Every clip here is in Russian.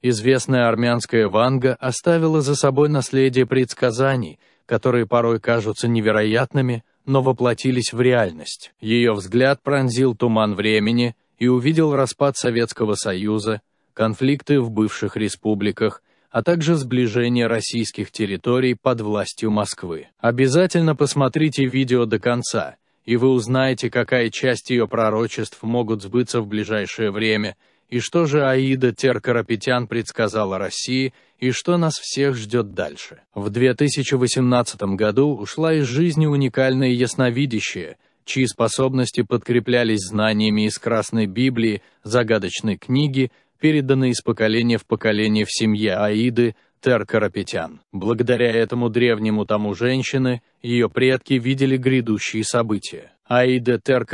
Известная армянская ванга оставила за собой наследие предсказаний, которые порой кажутся невероятными, но воплотились в реальность. Ее взгляд пронзил туман времени и увидел распад Советского Союза, конфликты в бывших республиках, а также сближение российских территорий под властью Москвы. Обязательно посмотрите видео до конца, и вы узнаете, какая часть ее пророчеств могут сбыться в ближайшее время – и что же Аида Теркарапетян предсказала России, и что нас всех ждет дальше. В 2018 году ушла из жизни уникальное ясновидящее, чьи способности подкреплялись знаниями из Красной Библии, загадочной книги, переданной из поколения в поколение в семье Аиды, Тер Благодаря этому древнему тому женщины, ее предки видели грядущие события. Аида Тер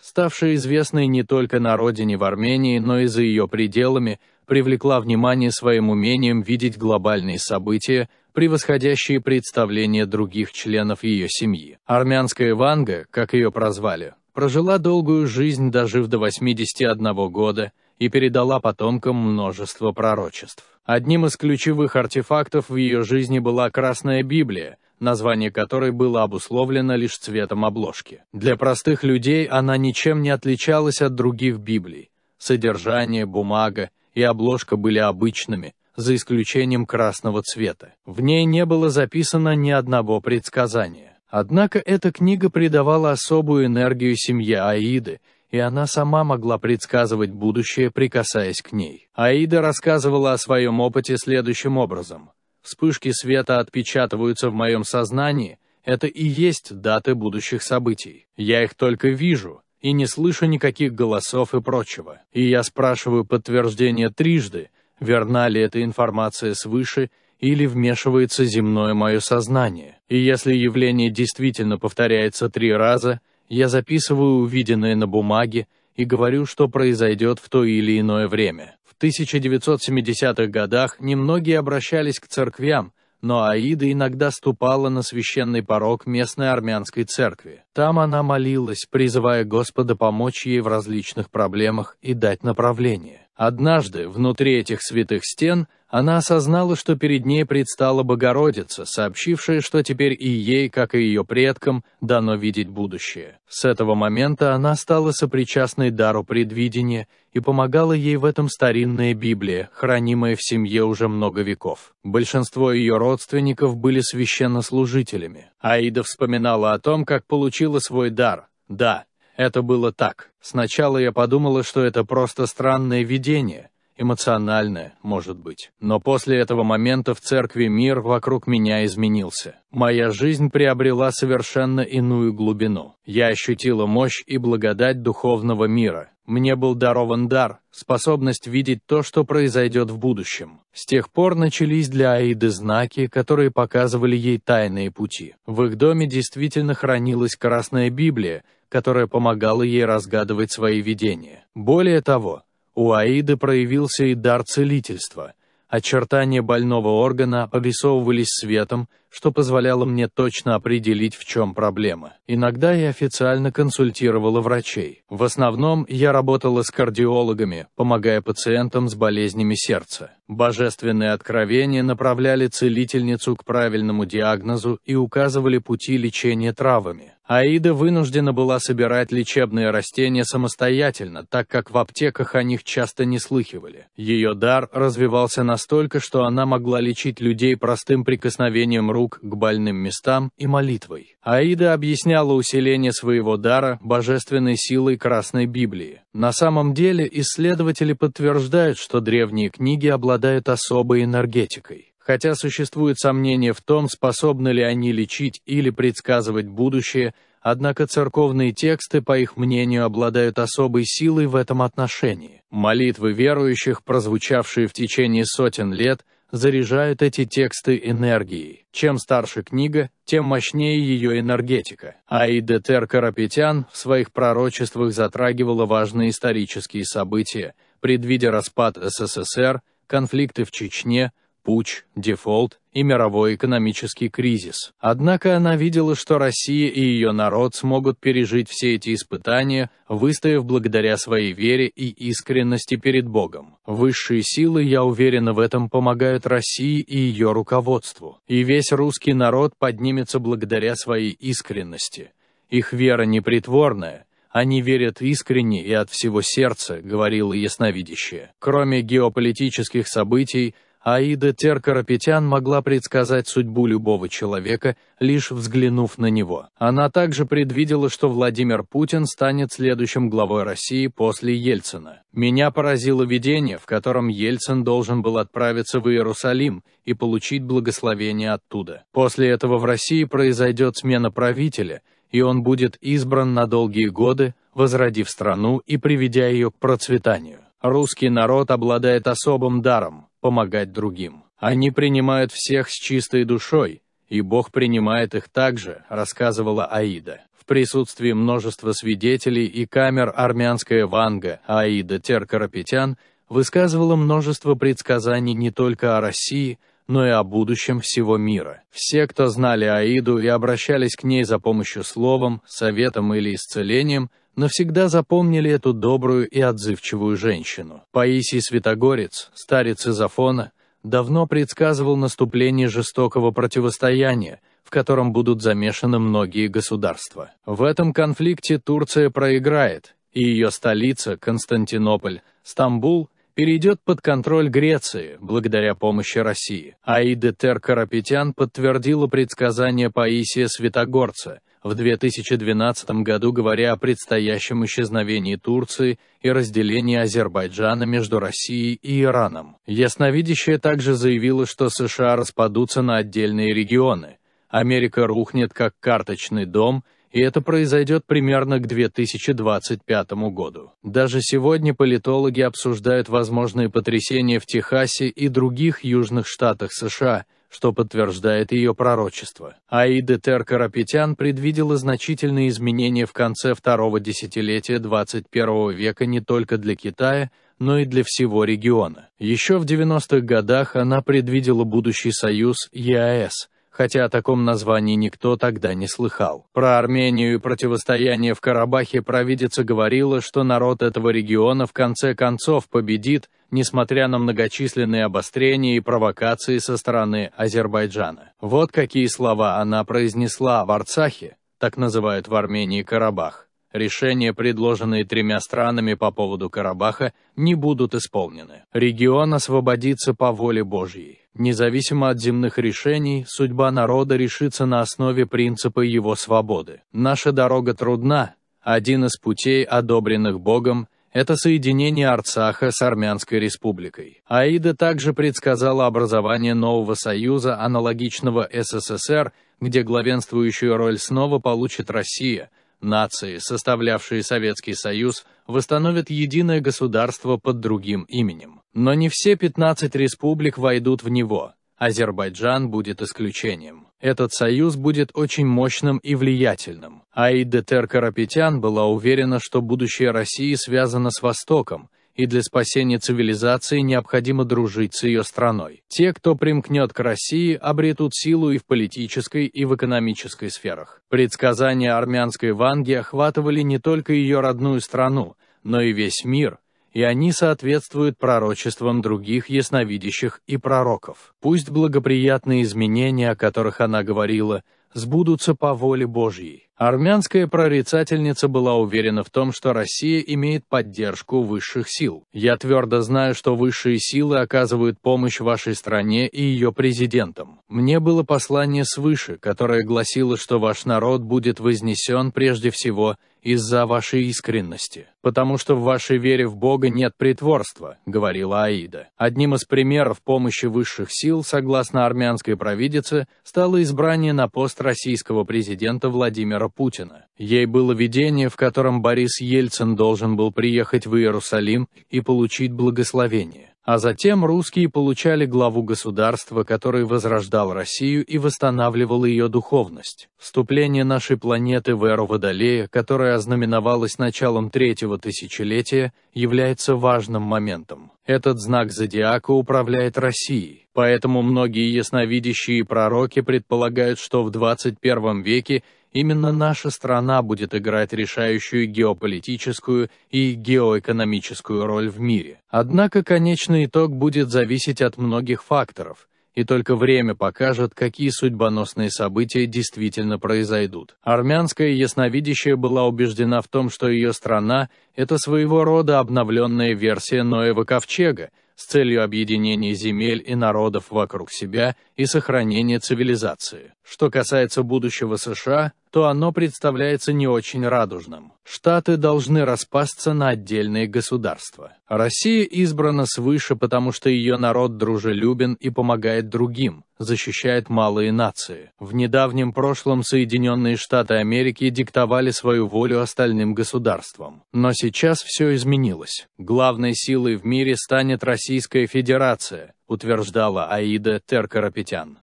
ставшая известной не только на родине в Армении, но и за ее пределами, привлекла внимание своим умением видеть глобальные события, превосходящие представления других членов ее семьи. Армянская Ванга, как ее прозвали, прожила долгую жизнь, дожив до 81 года, и передала потомкам множество пророчеств. Одним из ключевых артефактов в ее жизни была Красная Библия, название которой было обусловлено лишь цветом обложки. Для простых людей она ничем не отличалась от других Библий. Содержание, бумага и обложка были обычными, за исключением красного цвета. В ней не было записано ни одного предсказания. Однако эта книга придавала особую энергию семье Аиды, и она сама могла предсказывать будущее, прикасаясь к ней. Аида рассказывала о своем опыте следующим образом. «Вспышки света отпечатываются в моем сознании, это и есть даты будущих событий. Я их только вижу, и не слышу никаких голосов и прочего. И я спрашиваю подтверждение трижды, верна ли эта информация свыше или вмешивается земное мое сознание. И если явление действительно повторяется три раза – я записываю увиденное на бумаге и говорю, что произойдет в то или иное время. В 1970-х годах немногие обращались к церквям, но Аида иногда ступала на священный порог местной армянской церкви. Там она молилась, призывая Господа помочь ей в различных проблемах и дать направление. Однажды, внутри этих святых стен, она осознала, что перед ней предстала Богородица, сообщившая, что теперь и ей, как и ее предкам, дано видеть будущее. С этого момента она стала сопричастной дару предвидения, и помогала ей в этом старинная Библия, хранимая в семье уже много веков. Большинство ее родственников были священнослужителями. Аида вспоминала о том, как получила свой дар. Да, это было так. Сначала я подумала, что это просто странное видение, эмоциональное, может быть. Но после этого момента в церкви мир вокруг меня изменился. Моя жизнь приобрела совершенно иную глубину. Я ощутила мощь и благодать духовного мира. Мне был дарован дар, способность видеть то, что произойдет в будущем. С тех пор начались для Аиды знаки, которые показывали ей тайные пути. В их доме действительно хранилась Красная Библия, которая помогала ей разгадывать свои видения. Более того, у Аиды проявился и дар целительства. Очертания больного органа обрисовывались светом, что позволяло мне точно определить, в чем проблема. Иногда я официально консультировала врачей. В основном я работала с кардиологами, помогая пациентам с болезнями сердца. Божественные откровения направляли целительницу к правильному диагнозу и указывали пути лечения травами. Аида вынуждена была собирать лечебные растения самостоятельно, так как в аптеках о них часто не слыхивали. Ее дар развивался настолько, что она могла лечить людей простым прикосновением рук к больным местам и молитвой. Аида объясняла усиление своего дара божественной силой Красной Библии. На самом деле исследователи подтверждают, что древние книги обладают особой энергетикой. Хотя существует сомнение в том, способны ли они лечить или предсказывать будущее, Однако церковные тексты, по их мнению, обладают особой силой в этом отношении. Молитвы верующих, прозвучавшие в течение сотен лет, заряжают эти тексты энергией. Чем старше книга, тем мощнее ее энергетика. Аида Теркарапетян в своих пророчествах затрагивала важные исторические события, предвидя распад СССР, конфликты в Чечне, путч, дефолт и мировой экономический кризис. Однако она видела, что Россия и ее народ смогут пережить все эти испытания, выстояв благодаря своей вере и искренности перед Богом. Высшие силы, я уверена в этом, помогают России и ее руководству. И весь русский народ поднимется благодаря своей искренности. Их вера непритворная – они верят искренне и от всего сердца», — говорила ясновидящая. Кроме геополитических событий, Аида Теркарапетян могла предсказать судьбу любого человека, лишь взглянув на него. Она также предвидела, что Владимир Путин станет следующим главой России после Ельцина. «Меня поразило видение, в котором Ельцин должен был отправиться в Иерусалим и получить благословение оттуда. После этого в России произойдет смена правителя, и он будет избран на долгие годы, возродив страну и приведя ее к процветанию». Русский народ обладает особым даром – помогать другим. Они принимают всех с чистой душой, и Бог принимает их также, рассказывала Аида. В присутствии множества свидетелей и камер армянская ванга Аида Теркарапетян высказывала множество предсказаний не только о России, но и о будущем всего мира. Все, кто знали Аиду и обращались к ней за помощью словом, советом или исцелением – навсегда запомнили эту добрую и отзывчивую женщину. Паисий Святогорец, старец Изофона, давно предсказывал наступление жестокого противостояния, в котором будут замешаны многие государства. В этом конфликте Турция проиграет, и ее столица, Константинополь, Стамбул, перейдет под контроль Греции благодаря помощи России. Аида Тер Карапетян подтвердила предсказание Паисия Святогорца – в 2012 году, говоря о предстоящем исчезновении Турции и разделении Азербайджана между Россией и Ираном. Ясновидящая также заявила, что США распадутся на отдельные регионы, Америка рухнет как карточный дом, и это произойдет примерно к 2025 году. Даже сегодня политологи обсуждают возможные потрясения в Техасе и других южных штатах США – что подтверждает ее пророчество. Аида Теркарапетян предвидела значительные изменения в конце второго десятилетия 21 века не только для Китая, но и для всего региона. Еще в 90-х годах она предвидела будущий союз ЕАЭС – хотя о таком названии никто тогда не слыхал. Про Армению и противостояние в Карабахе провидица говорила, что народ этого региона в конце концов победит, несмотря на многочисленные обострения и провокации со стороны Азербайджана. Вот какие слова она произнесла в Арцахе, так называют в Армении Карабах решения, предложенные тремя странами по поводу Карабаха, не будут исполнены. Регион освободится по воле Божьей. Независимо от земных решений, судьба народа решится на основе принципа его свободы. Наша дорога трудна. Один из путей, одобренных Богом, это соединение Арцаха с Армянской республикой. Аида также предсказала образование нового союза, аналогичного СССР, где главенствующую роль снова получит Россия – Нации, составлявшие Советский Союз, восстановят единое государство под другим именем. Но не все 15 республик войдут в него. Азербайджан будет исключением. Этот союз будет очень мощным и влиятельным. Аида Карапетян была уверена, что будущее России связано с Востоком, и для спасения цивилизации необходимо дружить с ее страной. Те, кто примкнет к России, обретут силу и в политической, и в экономической сферах. Предсказания армянской Ванги охватывали не только ее родную страну, но и весь мир, и они соответствуют пророчествам других ясновидящих и пророков. Пусть благоприятные изменения, о которых она говорила, сбудутся по воле Божьей. Армянская прорицательница была уверена в том, что Россия имеет поддержку высших сил. «Я твердо знаю, что высшие силы оказывают помощь вашей стране и ее президентам. Мне было послание свыше, которое гласило, что ваш народ будет вознесен прежде всего – из-за вашей искренности, потому что в вашей вере в Бога нет притворства», — говорила Аида. Одним из примеров помощи высших сил, согласно армянской провидице, стало избрание на пост российского президента Владимира Путина. Ей было видение, в котором Борис Ельцин должен был приехать в Иерусалим и получить благословение а затем русские получали главу государства, который возрождал Россию и восстанавливал ее духовность. Вступление нашей планеты в эру Водолея, которая ознаменовалось началом третьего тысячелетия, является важным моментом. Этот знак зодиака управляет Россией, поэтому многие ясновидящие и пророки предполагают, что в 21 веке Именно наша страна будет играть решающую геополитическую и геоэкономическую роль в мире. Однако конечный итог будет зависеть от многих факторов, и только время покажет, какие судьбоносные события действительно произойдут. Армянская ясновидящая была убеждена в том, что ее страна – это своего рода обновленная версия Ноева ковчега, с целью объединения земель и народов вокруг себя и сохранения цивилизации. Что касается будущего США, то оно представляется не очень радужным. Штаты должны распасться на отдельные государства. Россия избрана свыше, потому что ее народ дружелюбен и помогает другим, защищает малые нации. В недавнем прошлом Соединенные Штаты Америки диктовали свою волю остальным государствам. Но сейчас все изменилось. Главной силой в мире станет Российская Федерация, утверждала Аида Теркарапетян.